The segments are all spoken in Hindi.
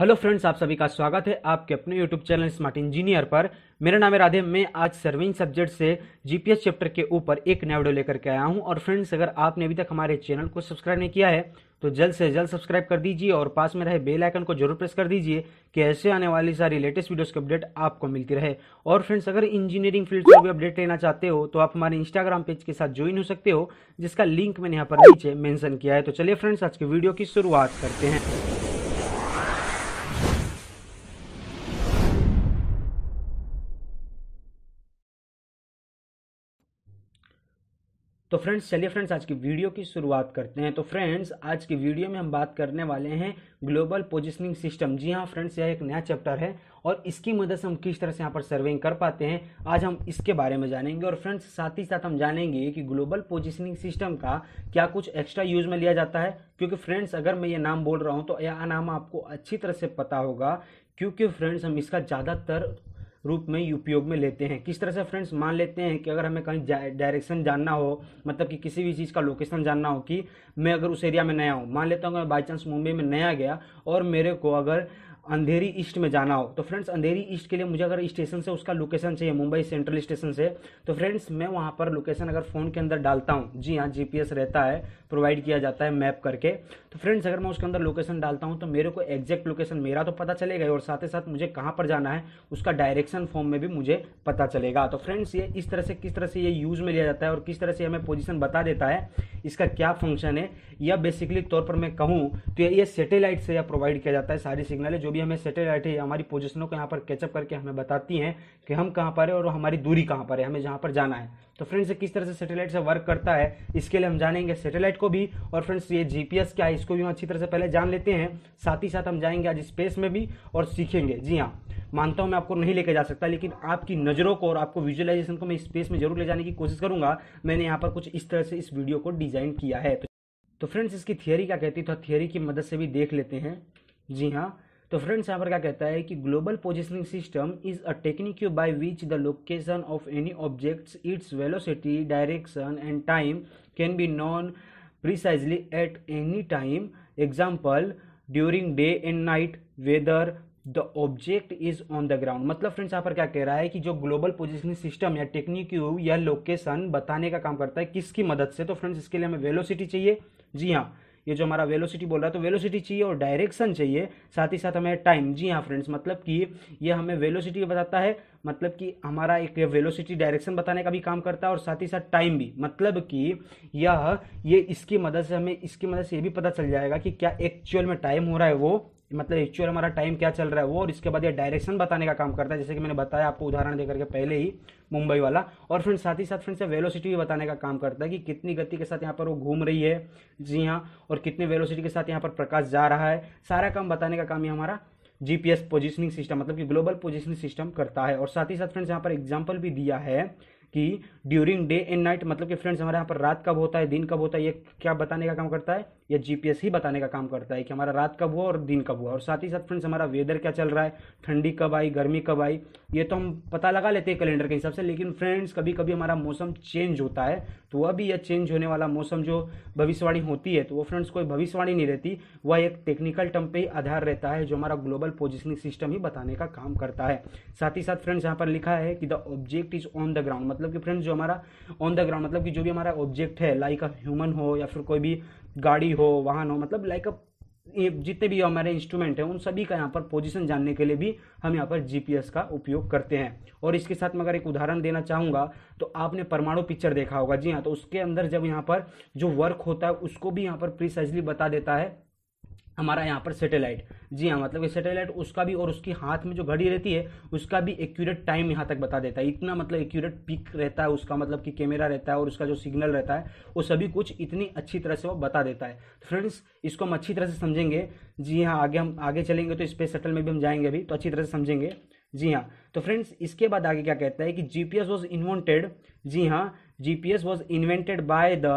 हेलो फ्रेंड्स आप सभी का स्वागत है आपके अपने यूट्यूब चैनल स्मार्ट इंजीनियर पर मेरा नाम है राधे मैं आज सर्विंग सब्जेक्ट से जीपीएस चैप्टर के ऊपर एक नया वीडियो लेकर के आया हूं और फ्रेंड्स अगर आपने अभी तक हमारे चैनल को सब्सक्राइब नहीं किया है तो जल्द से जल्द सब्सक्राइब कर दीजिए और पास में रहे बेल आइकन को जरूर प्रेस कर दीजिए कि ऐसे आने वाली सारी लेटेस्ट वीडियोस की अपडेट आपको मिलती रहे और फ्रेंड्स अगर इंजीनियरिंग फील्ड से भी अपडेट लेना चाहते हो तो आप हमारे इंस्टाग्राम पेज के साथ ज्वाइन हो सकते हो जिसका लिंक मैंने यहाँ पर नीचे मैंशन किया है तो चलिए फ्रेंड्स आज की वीडियो की शुरुआत करते हैं तो फ्रेंड्स चलिए फ्रेंड्स आज की वीडियो की शुरुआत करते हैं तो फ्रेंड्स आज की वीडियो में हम बात करने वाले हैं ग्लोबल पोजिशनिंग सिस्टम जी हाँ फ्रेंड्स यह एक नया चैप्टर है और इसकी मदद से हम किस तरह से यहाँ पर सर्विंग कर पाते हैं आज हम इसके बारे में जानेंगे और फ्रेंड्स साथ ही साथ हम जानेंगे कि ग्लोबल पोजिशनिंग सिस्टम का क्या कुछ एक्स्ट्रा यूज में लिया जाता है क्योंकि फ्रेंड्स अगर मैं ये नाम बोल रहा हूँ तो यह नाम आपको अच्छी तरह से पता होगा क्योंकि फ्रेंड्स हम इसका ज़्यादातर रूप में उपयोग में लेते हैं किस तरह से फ्रेंड्स मान लेते हैं कि अगर हमें कहीं डायरेक्शन जानना हो मतलब कि किसी भी चीज़ का लोकेशन जानना हो कि मैं अगर उस एरिया में नया हूँ मान लेता हूँ मैं बाई चांस मुंबई में नया गया और मेरे को अगर अंधेरी ईस्ट में जाना हो तो फ्रेंड्स अंधेरी ईस्ट के लिए मुझे अगर स्टेशन से उसका लोकेशन चाहिए मुंबई सेंट्रल स्टेशन से तो फ्रेंड्स मैं वहाँ पर लोकेशन अगर फ़ोन के अंदर डालता हूँ जी हाँ जी रहता है प्रोवाइड किया जाता है मैप करके तो फ्रेंड्स अगर मैं उसके अंदर लोकेशन डालता हूँ तो मेरे को एग्जैक्ट लोकेशन मेरा तो पता चलेगा और साथ ही साथ मुझे कहाँ पर जाना है उसका डायरेक्शन फॉर्म में भी मुझे पता चलेगा तो फ्रेंड्स ये इस तरह से किस तरह से ये यूज़ में लिया जाता है और किस तरह से हमें पोजिशन बता देता है इसका क्या फंक्शन है या बेसिकली तौर पर मैं कहूँ तो ये सेटेलाइट से या प्रोवाइड किया जाता है सारी सिग्नल जो भी हमें सेटेलाइट है हमारी पोजिशनों को यहाँ पर कैचअप करके हमें बताती हैं कि हम कहाँ पर है और हमारी दूरी कहाँ पर है हमें जहाँ पर जाना है तो फ्रेंड्स किस तरह से सेटेलाइट से वर्क करता है इसके लिए हम जानेंगे सेटेलाइट को भी और फ्रेंड्स ये जीपीएस क्या है इसको भी हम अच्छी तरह से पहले जान लेते हैं साथ ही साथ हम जाएंगे आज स्पेस में भी और सीखेंगे जी हाँ मानता हूँ मैं आपको नहीं लेके जा सकता लेकिन आपकी नज़रों को और आपको विजुअलाइजेशन को मैं स्पेस में जरूर ले जाने की कोशिश करूंगा मैंने यहाँ पर कुछ इस तरह से इस वीडियो को डिज़ाइन किया है तो, तो फ्रेंड्स इसकी थियोरी क्या कहती है तो थियोरी की मदद से भी देख लेते हैं जी हाँ तो फ्रेंड्स यहाँ पर क्या कहता है कि global positioning system is a technique by which the location of any objects its velocity direction and time can be known precisely at any time example during day and night whether the object is on the ground मतलब फ्रेंड्स यहाँ पर क्या कह रहा है कि जो ग्लोबल पोजिशनिंग सिस्टम या टेक्निक या लोकेशन बताने का काम करता है किसकी मदद से तो फ्रेंड्स इसके लिए हमें वेलोसिटी चाहिए जी हाँ ये जो हमारा वेलोसिटी बोल रहा है तो वेलोसिटी चाहिए और डायरेक्शन चाहिए साथ ही साथ हमें टाइम जी हाँ फ्रेंड्स मतलब कि ये हमें वेलोसिटी बताता है मतलब कि हमारा एक वेलोसिटी डायरेक्शन बताने का भी काम करता है और साथ ही साथ टाइम भी मतलब कि यह ये इसकी मदद से हमें इसकी मदद से ये भी पता चल जाएगा कि क्या एक्चुअल में टाइम हो रहा है वो मतलब एक्चुअल हमारा टाइम क्या चल रहा है वो और इसके बाद ये डायरेक्शन बताने का काम करता है जैसे कि मैंने बताया आपको उदाहरण देकर के पहले ही मुंबई वाला और फ्रेंड साथ ही साथ फ्रेंड्स से वेलोसिटी भी बताने का काम करता है कि कितनी गति के साथ यहाँ पर वो घूम रही है जी हाँ और कितने वेलोसिटी के साथ यहाँ पर प्रकाश जा रहा है सारा काम बताने का काम ये हमारा जीपीएस पोजीशनिंग सिस्टम मतलब कि ग्लोबल पोजीशनिंग सिस्टम करता है और साथ ही साथ फ्रेंड्स यहाँ पर एग्जाम्पल भी दिया है कि ड्यूरिंग डे एंड नाइट मतलब कि फ्रेंड्स हमारे यहाँ पर रात कब होता है दिन कब होता है ये क्या बताने का काम करता है या जीपीएस ही बताने का काम करता है कि हमारा रात कब हुआ और दिन कब हुआ और साथ ही साथ फ्रेंड्स हमारा वेदर क्या चल रहा है ठंडी कब आई गर्मी कब आई ये तो हम पता लगा लेते हैं कैलेंडर के हिसाब से लेकिन फ्रेंड्स कभी कभी हमारा मौसम चेंज होता है तो वह भी यह चेंज होने वाला मौसम जो भविष्यवाणी होती है तो वो फ्रेंड्स कोई भविष्यवाणी नहीं रहती वह एक टेक्निकल टर्म पे आधार रहता है जो हमारा ग्लोबल पोजिशनिंग सिस्टम ही बताने का काम करता है साथ ही साथ फ्रेंड्स यहाँ पर लिखा है कि the object is on the ground मतलब कि फ्रेंड्स जो हमारा ऑन द ग्राउंड मतलब कि जो भी हमारा ऑब्जेक्ट है लाइक अ ह्यूमन हो या फिर कोई भी गाड़ी हो वाहन हो मतलब लाइक अ ये जितने भी हमारे इंस्ट्रूमेंट हैं उन सभी का यहाँ पर पोजीशन जानने के लिए भी हम यहाँ पर जीपीएस का उपयोग करते हैं और इसके साथ मैं अगर एक उदाहरण देना चाहूँगा तो आपने परमाणु पिक्चर देखा होगा जी हाँ तो उसके अंदर जब यहाँ पर जो वर्क होता है उसको भी यहाँ पर प्रिसाइजली बता देता है हमारा यहाँ पर सैटेलाइट जी हाँ मतलब ये सैटेलाइट उसका भी और उसके हाथ में जो घड़ी रहती है उसका भी एक्यूरेट टाइम यहाँ तक बता देता है इतना मतलब एक्यूरेट पिक रहता है उसका मतलब कि कैमरा रहता है और उसका जो सिग्नल रहता है वो सभी कुछ इतनी अच्छी तरह से वो बता देता है तो फ्रेंड्स इसको हम अच्छी तरह से समझेंगे जी हाँ आगे हम आगे चलेंगे तो स्पेस सेटल में भी हम जाएंगे अभी तो अच्छी तरह से समझेंगे जी हाँ तो फ्रेंड्स इसके बाद आगे क्या कहता है कि G P S was invented जी हाँ G P S was invented by the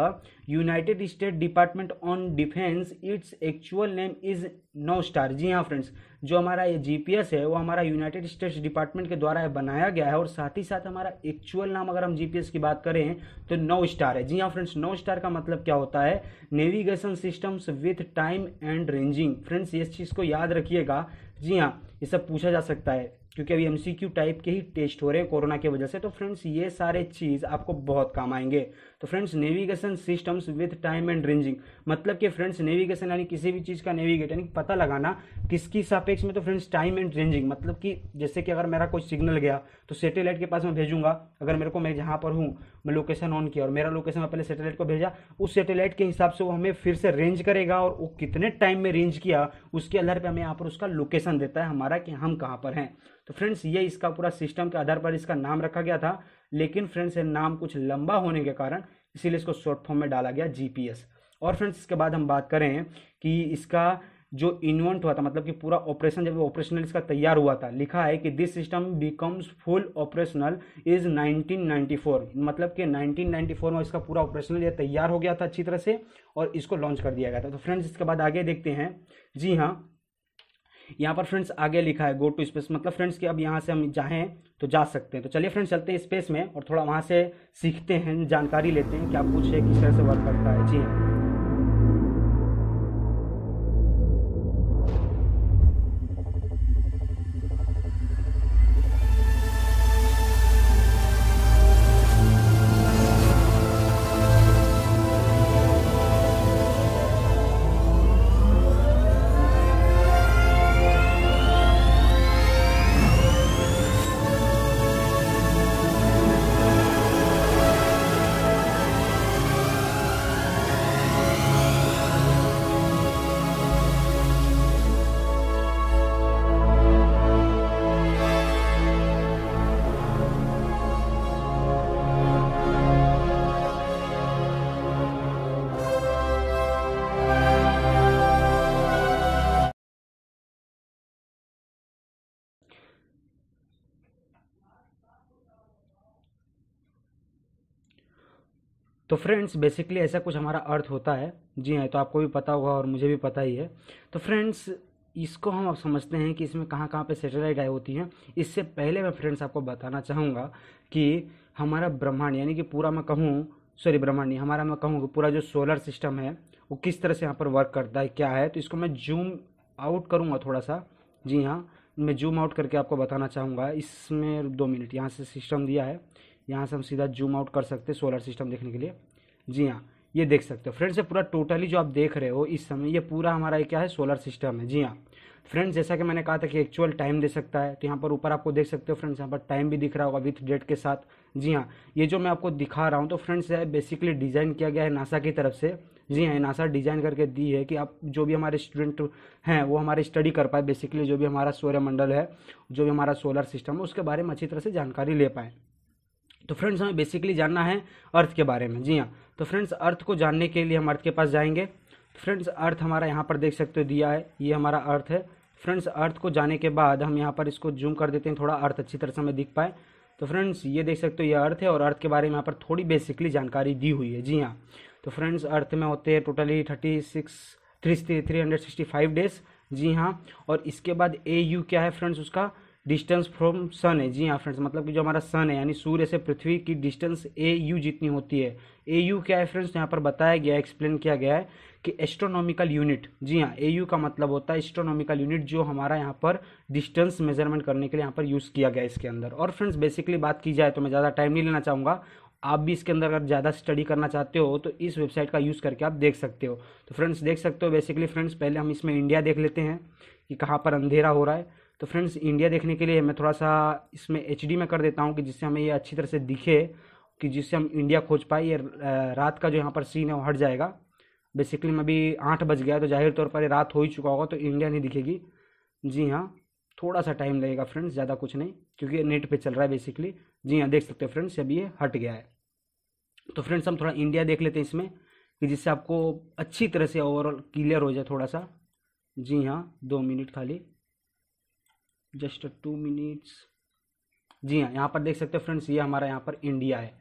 United State department on defence its actual name is NAVSTAR जी हाँ फ्रेंड्स जो हमारा ये जी पी एस है वो हमारा यूनाइटेड स्टेट्स डिपार्टमेंट के द्वारा बनाया गया है और साथ ही साथ हमारा एक्चुअल नाम अगर हम जी पी एस की बात करें तो नो स्टार है जी हाँ फ्रेंड्स नो स्टार का मतलब क्या होता है navigation systems with time and ranging friends इस चीज़ को याद रखिएगा जी हाँ ये सब पूछा जा सकता है क्योंकि अभी एमसीक्यू टाइप के ही टेस्ट हो रहे हैं कोरोना की वजह से तो फ्रेंड्स ये सारे चीज़ आपको बहुत काम आएंगे तो friends navigation systems with time and ranging मतलब कि फ्रेंड्स नेविगेशन यानी किसी भी चीज़ का नेविगेट यानी पता लगाना किसकी सापेक्ष में तो फ्रेंड्स टाइम एंड रेंजिंग मतलब कि जैसे कि अगर मेरा कोई सिग्नल गया तो सेटेलाइट के पास मैं भेजूंगा अगर मेरे को मैं जहाँ पर हूँ मैं लोकेशन ऑन किया और मेरा लोकेशन मैं पहले सेटेलाइट को भेजा उस सेटेलाइट के हिसाब से वो हमें फिर से रेंज करेगा और वो कितने टाइम में रेंज किया उसके आधार पर हमें यहाँ पर उसका लोकेशन देता है हमारा कि हम कहाँ पर हैं तो फ्रेंड्स ये इसका पूरा सिस्टम के आधार पर इसका नाम रखा गया था लेकिन फ्रेंड्स ये नाम कुछ लंबा होने के कारण इसीलिए इसको शॉर्ट फॉर्म में डाला गया जी और फ्रेंड्स इसके बाद हम बात करें कि इसका जो इन्वेंट हुआ था मतलब कि पूरा ऑपरेशन जब ऑपरेशनल इसका तैयार हुआ था लिखा है कि this system becomes full operational is 1994 मतलब कि 1994 में इसका पूरा ऑपरेशनल ये तैयार हो गया था अच्छी तरह से और इसको लॉन्च कर दिया गया था तो फ्रेंड्स इसके बाद आगे देखते हैं जी हाँ यहाँ पर फ्रेंड्स आगे लिखा है गो टू स्पेस मतलब फ्रेंड्स कि अब यहाँ से हम जाएँ तो जा सकते हैं तो चलिए फ्रेंड्स चलते हैं स्पेस में और थोड़ा वहाँ से सीखते हैं जानकारी लेते हैं क्या कुछ है किस तरह से वर्क करता है जी हाँ। तो फ्रेंड्स बेसिकली ऐसा कुछ हमारा अर्थ होता है जी हाँ तो आपको भी पता होगा और मुझे भी पता ही है तो फ्रेंड्स इसको हम अब समझते हैं कि इसमें कहाँ कहाँ पे सैटेलाइट आई होती हैं इससे पहले मैं फ्रेंड्स आपको बताना चाहूँगा कि हमारा ब्रह्मांड यानी कि पूरा मैं कहूँ सॉरी ब्रह्मांड नहीं हमारा मैं कहूँ कि पूरा जो सोलर सिस्टम है वो किस तरह से यहाँ पर वर्क करता है क्या है तो इसको मैं जूम आउट करूँगा थोड़ा सा जी हाँ मैं जूम आउट करके आपको बताना चाहूँगा इसमें दो मिनट यहाँ से सिस्टम दिया है यहाँ से हम सीधा जूम आउट कर सकते हैं सोलर सिस्टम देखने के लिए जी हाँ ये देख सकते हो फ्रेंड्स ये पूरा टोटली जो आप देख रहे हो इस समय ये पूरा हमारा क्या है सोलर सिस्टम है जी हाँ फ्रेंड्स जैसा कि मैंने कहा था कि एक्चुअल टाइम दे सकता है तो यहाँ पर ऊपर आपको देख सकते हो फ्रेंड्स यहाँ पर टाइम भी दिख रहा होगा विथ डेट के साथ जी हाँ ये जो मैं आपको दिखा रहा हूँ तो फ्रेंड्स ये बेसिकली डिज़ाइन किया गया है नासा की तरफ से जी हाँ नासा डिज़ाइन करके दी है कि आप जो भी हमारे स्टूडेंट हैं वो हमारे स्टडी कर पाए बेसिकली जो भी हमारा सूर्यमंडल है जो भी हमारा सोलर सिस्टम है उसके बारे में अच्छी तरह से जानकारी ले पाएँ तो फ्रेंड्स हमें बेसिकली जानना है अर्थ के बारे में जी हाँ तो फ्रेंड्स अर्थ को जानने के लिए हम अर्थ के पास जाएंगे तो फ्रेंड्स अर्थ हमारा यहाँ पर देख सकते हो दिया है ये हमारा अर्थ है फ्रेंड्स अर्थ को जाने के बाद हम यहाँ पर इसको जूम कर देते हैं थोड़ा अर्थ अच्छी तरह से हमें दिख पाए तो फ्रेंड्स ये देख सकते हो ये अर्थ है और अर्थ के बारे में यहाँ पर थोड़ी बेसिकली जानकारी दी हुई है जी हाँ तो फ्रेंड्स अर्थ में होते हैं totally thirty six three three hundred sixty five days जी हाँ और इसके बाद ए यू क्या है फ्रेंड्स उसका डिस्टेंस फ्रॉम सन है जी हाँ फ्रेंड्स मतलब कि जो हमारा सन है यानी सूर्य से पृथ्वी की डिस्टेंस ए यू जितनी होती है ए यू क्या है फ्रेंड्स यहाँ पर बताया गया एक्सप्लेन किया गया है कि एस्ट्रोनॉमिकल यूनिट जी हाँ ए यू का मतलब होता है एस्ट्रोनॉमिकल यूनिट जो हमारा यहाँ पर डिस्टेंस मेजरमेंट करने के लिए यहाँ पर यूज़ किया गया इसके अंदर और फ्रेंड्स बेसिकली बात की जाए तो मैं ज़्यादा टाइम नहीं लेना चाहूँगा आप भी इसके अंदर अगर ज़्यादा स्टडी करना चाहते हो तो इस वेबसाइट का यूज़ करके आप देख सकते हो तो फ्रेंड्स देख सकते हो बेसिकली फ्रेंड्स पहले हम इसमें इंडिया देख लेते हैं कि कहाँ पर अंधेरा हो रहा है तो फ्रेंड्स इंडिया देखने के लिए मैं थोड़ा सा इसमें एच में कर देता हूँ कि जिससे हमें ये अच्छी तरह से दिखे कि जिससे हम इंडिया खोज पाए ये रात का जो यहाँ पर सीन है वो हट जाएगा बेसिकली मैं अभी आठ बज गया तो जाहिर तौर पर रात हो ही चुका होगा तो इंडिया नहीं दिखेगी जी हाँ थोड़ा सा टाइम लगेगा फ्रेंड्स ज़्यादा कुछ नहीं क्योंकि नेट पे चल रहा है बेसिकली जी हाँ देख सकते हो फ्रेंड्स अभी ये हट गया है तो फ्रेंड्स हम थोड़ा इंडिया देख लेते हैं इसमें कि जिससे आपको अच्छी तरह से ओवरऑल क्लियर हो जाए थोड़ा सा जी हाँ दो मिनट खाली जस्ट टू मिनट्स जी हाँ यहाँ पर देख सकते हो फ्रेंड्स ये हमारा यहाँ पर इंडिया है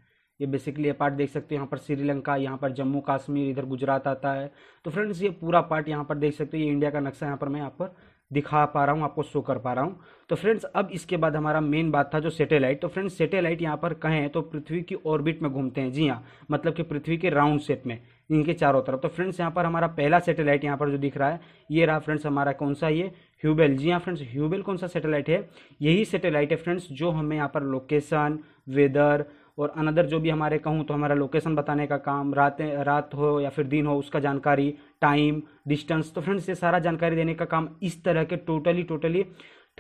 ये बेसिकली ये पार्ट देख सकते हो यहाँ पर श्रीलंका यहाँ पर जम्मू कश्मीर इधर गुजरात आता है तो फ्रेंड्स ये पूरा पार्ट यहाँ पर देख सकते हो ये इंडिया का नक्शा यहाँ पर मैं यहाँ पर दिखा पा रहा हूँ आपको शो कर पा रहा हूँ तो फ्रेंड्स अब इसके बाद हमारा मेन बात था जो सैटेलाइट तो फ्रेंड्स सैटेलाइट यहाँ पर कहें तो पृथ्वी की ऑर्बिट में घूमते हैं जी हाँ मतलब कि पृथ्वी के राउंड शेप में इनके चारों तरफ तो फ्रेंड्स यहाँ पर हमारा पहला सैटेलाइट यहाँ पर जो दिख रहा है ये रहा फ्रेंड्स हमारा कौन सा ये ह्यूबेल जी हाँ फ्रेंड्स ह्यूबेल कौन सा सैटेलाइट है यही सैटेलाइट है फ्रेंड्स जो हमें यहाँ पर लोकेशन वेदर और अनदर जो भी हमारे कहूँ तो हमारा लोकेशन बताने का काम रात रात हो या फिर दिन हो उसका जानकारी टाइम डिस्टेंस तो फ्रेंड्स ये सारा जानकारी देने का काम इस तरह के totally totally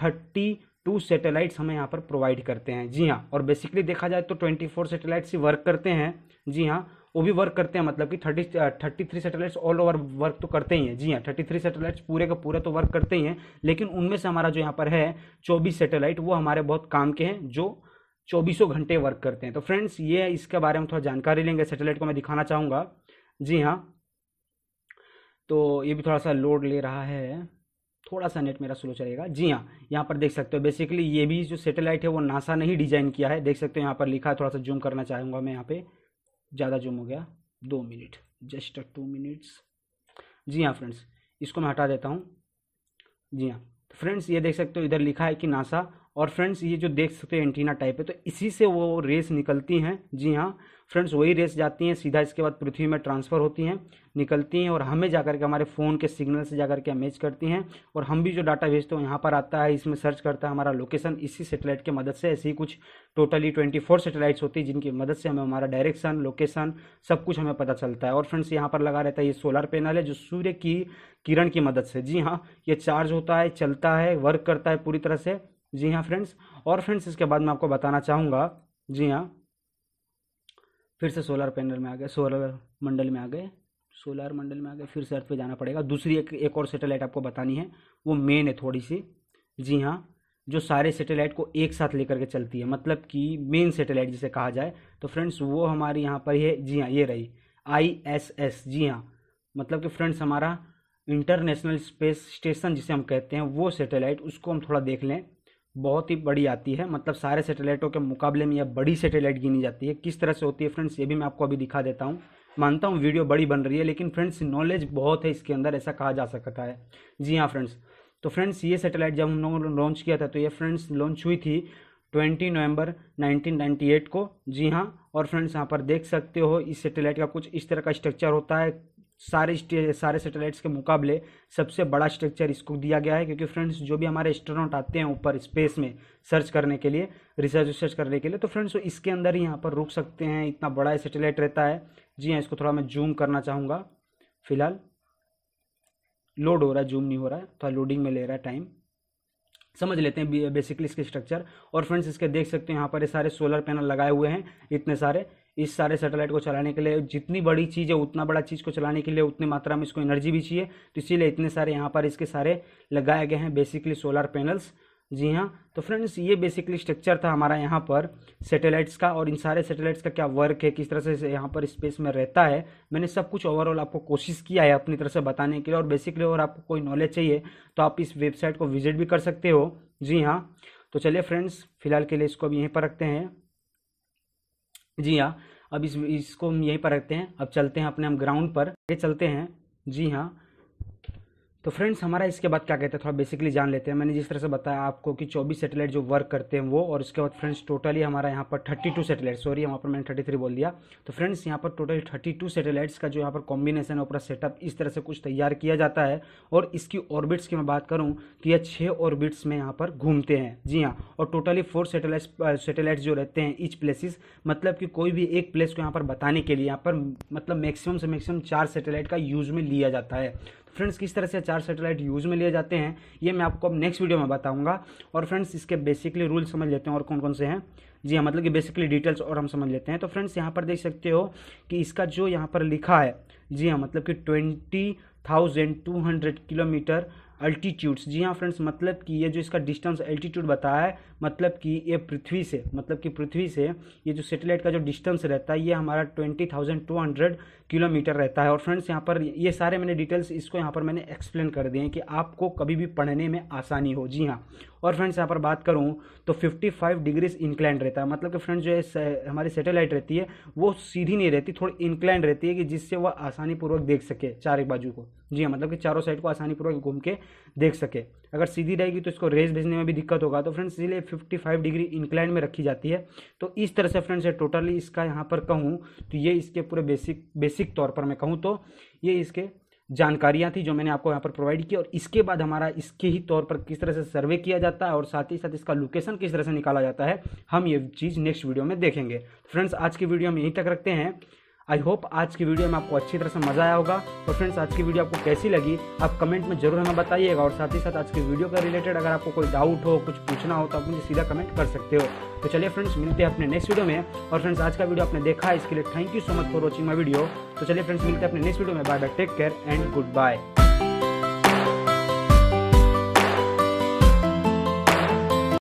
thirty two satellites हमें यहाँ पर प्रोवाइड करते हैं जी हाँ और बेसिकली देखा जाए तो ट्वेंटी फोर सेटेलाइट्स ही वर्क करते हैं जी हाँ वो भी वर्क करते हैं मतलब कि thirty thirty three satellites all over work तो करते ही हैं जी हाँ थर्टी थ्री सेटेलाइट्स पूरे का पूरा तो वर्क करते ही हैं लेकिन उनमें से हमारा जो यहाँ पर है चौबीस सेटेलाइट वो हमारे बहुत काम के हैं जो चौबीसों घंटे वर्क करते हैं तो फ्रेंड्स ये इसके बारे में थोड़ा जानकारी लेंगे सेटेलाइट को मैं दिखाना चाहूँगा जी हाँ तो ये भी थोड़ा सा लोड ले रहा है थोड़ा सा नेट मेरा स्लो चलेगा जी हाँ यहाँ पर देख सकते हो बेसिकली ये भी जो सैटेलाइट है वो नासा ने ही डिज़ाइन किया है देख सकते हो यहाँ पर लिखा है थोड़ा सा जूम करना चाहूँगा मैं यहाँ पे ज़्यादा जुम हो गया दो मिनट जस्ट टू मिनट्स जी हाँ फ्रेंड्स इसको मैं हटा देता हूँ जी हाँ तो फ्रेंड्स ये देख सकते हो इधर लिखा है कि नासा और फ्रेंड्स ये जो देख सकते हो एंटीना टाइप है तो इसी से वो रेस निकलती हैं जी हाँ फ्रेंड्स वही रेस जाती हैं सीधा इसके बाद पृथ्वी में ट्रांसफ़र होती हैं निकलती हैं और हमें जा करके हमारे फ़ोन के सिग्नल से जा करके मैच करती हैं और हम भी जो डाटा भेजते हैं यहाँ पर आता है इसमें सर्च करता है हमारा लोकेशन इसी सेटेलाइट की मदद से ऐसी कुछ टोटली ट्वेंटी फोर सेटेलाइट्स होती है जिनकी मदद से हमें हमारा डायरेक्शन लोकेशन सब कुछ हमें पता चलता है और फ्रेंड्स यहाँ पर लगा रहता है ये सोलर पैनल है जो सूर्य की किरण की मदद से जी हाँ ये चार्ज होता है चलता है वर्क करता है पूरी तरह से जी हाँ फ्रेंड्स और फ्रेंड्स इसके बाद मैं आपको बताना चाहूँगा जी हाँ फिर से सोलर पैनल में आ गए सोलर मंडल में आ गए सोलर मंडल में आ गए फिर से अर्थ पे जाना पड़ेगा दूसरी एक एक और सैटेलाइट आपको बतानी है वो मेन है थोड़ी सी जी हाँ जो सारे सैटेलाइट को एक साथ लेकर के चलती है मतलब कि मेन सैटेलाइट जिसे कहा जाए तो फ्रेंड्स वो हमारी यहाँ पर है जी हाँ ये रही आई एस एस जी हाँ मतलब कि फ्रेंड्स हमारा इंटरनेशनल स्पेस स्टेशन जिसे हम कहते हैं वो सैटेलाइट उसको हम थोड़ा देख लें बहुत ही बड़ी आती है मतलब सारे सेटेलाइटों के मुकाबले में यह बड़ी सेटेलाइट गिनी जाती है किस तरह से होती है फ्रेंड्स ये भी मैं आपको अभी दिखा देता हूँ मानता हूँ वीडियो बड़ी बन रही है लेकिन फ्रेंड्स नॉलेज बहुत है इसके अंदर ऐसा कहा जा सकता है जी हाँ फ्रेंड्स तो फ्रेंड्स ये सेटेलाइट जब हम लोगों ने लॉन्च किया था तो ये फ्रेंड्स लॉन्च हुई थी ट्वेंटी नवंबर एट को जी हाँ और फ्रेंड्स यहाँ पर देख सकते हो इस सेटेलाइट का कुछ इस तरह का स्ट्रक्चर होता है सारे सारे सैटेलाइट्स के मुकाबले सबसे बड़ा स्ट्रक्चर इसको दिया गया है क्योंकि फ्रेंड्स जो भी हमारे एस्ट्रोनॉट आते हैं ऊपर स्पेस में सर्च करने के लिए रिसर्च रिसर्च करने के लिए तो फ्रेंड्स इसके अंदर ही यहाँ पर रुक सकते हैं इतना बड़ा सेटेलाइट रहता है जी हाँ इसको थोड़ा मैं जूम करना चाहूँगा फिलहाल लोड हो रहा है जूम नहीं हो रहा है थोड़ा लोडिंग में ले रहा है टाइम समझ लेते हैं बेसिकली इसके स्ट्रक्चर और फ्रेंड्स इसके देख सकते हैं यहाँ पर ये सारे सोलर पैनल लगाए हुए हैं इतने सारे इस सारे सैटेलाइट को चलाने के लिए जितनी बड़ी चीज़ है उतना बड़ा चीज़ को चलाने के लिए उतनी मात्रा में इसको एनर्जी भी चाहिए तो इसीलिए इतने सारे यहाँ पर इसके सारे लगाए गए हैं बेसिकली सोलर पैनल्स जी हाँ तो फ्रेंड्स ये बेसिकली स्ट्रक्चर था हमारा यहाँ पर सैटेलाइट्स का और इन सारे सैटेलाइट्स का क्या वर्क है किस तरह से यहाँ पर स्पेस में रहता है मैंने सब कुछ ओवरऑल आपको कोशिश किया है अपनी तरफ से बताने के लिए और बेसिकली और आपको कोई नॉलेज चाहिए तो आप इस वेबसाइट को विजिट भी कर सकते हो जी हाँ तो चलिए फ्रेंड्स फिलहाल के लिए इसको अभी यहीं पर रखते हैं जी हाँ अब इस इसको हम यहीं पर रखते हैं अब चलते हैं अपने हम ग्राउंड पर ये चलते हैं जी हाँ तो फ्रेंड्स हमारा इसके बाद क्या कहते हैं थोड़ा बेसिकली जान लेते हैं मैंने जिस तरह से बताया आपको कि 24 सैटेलाइट जो वर्क करते हैं वो और उसके बाद फ्रेंड्स टोटली हमारा यहाँ पर 32 सैटेलाइट सॉरी यहाँ पर मैंने 33 बोल दिया तो फ्रेंड्स यहाँ पर टोटल 32 सैटेलाइट्स का जो यहाँ पर कॉम्बिनेशन है पूरा सेटअप इस तरह से कुछ तैयार किया जाता है और इसकी ऑर्बिट्स की मैं बात करूँ तो यह छः ऑर्बिट्स में यहाँ पर घूमते हैं जी हाँ और टोटली फोर सेटेलाइट सेटेलाइट्स जो रहते हैं ईच प्लेसेस मतलब कि कोई भी एक प्लेस को यहाँ पर बताने के लिए यहाँ पर मतलब मैक्सिमम से मैक्सिमम चार सेटेलाइट का यूज में लिया जाता है फ्रेंड्स किस तरह से चार सेटेलाइट यूज़ में लिए जाते हैं ये मैं आपको अब नेक्स्ट वीडियो में बताऊंगा और फ्रेंड्स इसके बेसिकली रूल समझ लेते हैं और कौन कौन से हैं जी हाँ मतलब कि बेसिकली डिटेल्स और हम समझ लेते हैं तो फ्रेंड्स यहाँ पर देख सकते हो कि इसका जो यहाँ पर लिखा है जी हाँ मतलब कि twenty thousand two hundred kilometre altitudes जी हाँ फ्रेंड्स मतलब कि ये जो इसका डिस्टेंस एल्टीट्यूड बताया है मतलब कि ये पृथ्वी से मतलब कि पृथ्वी से ये जो सेटेलाइट का जो डिस्टेंस रहता है ये हमारा twenty thousand two hundred kilometre रहता है और फ्रेंड्स यहाँ पर ये सारे मैंने डिटेल्स इसको यहाँ पर मैंने एक्सप्लेन कर दिए हैं कि आपको कभी भी पढ़ने में आसानी हो जी हाँ और फ्रेंड्स यहाँ पर बात करूँ तो फिफ्टी फाइव डिग्रीज इंक्लाइंड रहता है मतलब कि फ्रेंड्स जो है हमारी सेटेलाइट रहती है वो सीधी नहीं रहती थोड़ी इंक्लाइन रहती है कि जिससे वह आसानी पूर्वक देख सके चार एक बाजू को जी हाँ मतलब कि चारों साइड को आसानी पूर्वक घूम के देख सके अगर सीधी रहेगी तो इसको रेस भेजने में भी दिक्कत होगा तो फ्रेंड्स इसलिए फिफ्टी फाइव डिग्री इंक्लाइन में रखी जाती है तो इस तरह से फ्रेंड्स टोटली इसका यहाँ पर कहूँ तो ये इसके पूरे बेसिक बेसिक तौर पर मैं कहूँ तो ये इसके जानकारियाँ थी जो मैंने आपको यहाँ पर प्रोवाइड की और इसके बाद हमारा इसके ही तौर पर किस तरह से सर्वे किया जाता है और साथ ही साथ इसका लोकेशन किस तरह से निकाला जाता है हम ये चीज़ नेक्स्ट वीडियो में देखेंगे फ्रेंड्स आज की वीडियो हम यहीं तक रखते हैं आई होप आज की वीडियो में आपको अच्छी तरह से मजा आया होगा और फ्रेंड्स आज की वीडियो आपको कैसी लगी आप कमेंट में जरूर हमें बताइएगा और साथ ही साथ आज की वीडियो का रिलेटेड अगर आपको कोई डाउट हो कुछ पूछना हो तो आप मुझे सीधा कमेंट कर सकते हो तो चलिए फ्रेंड्स मिलते हैं अपने नेक्स्ट वीडियो में और फ्रेंड्स आज का वीडियो आपने देखा इसके लिए thank you so much for watching my video तो चलिए फ्रेंड्स मिलते हैं अपने नेक्स्ट वीडियो में bye bye take care and good bye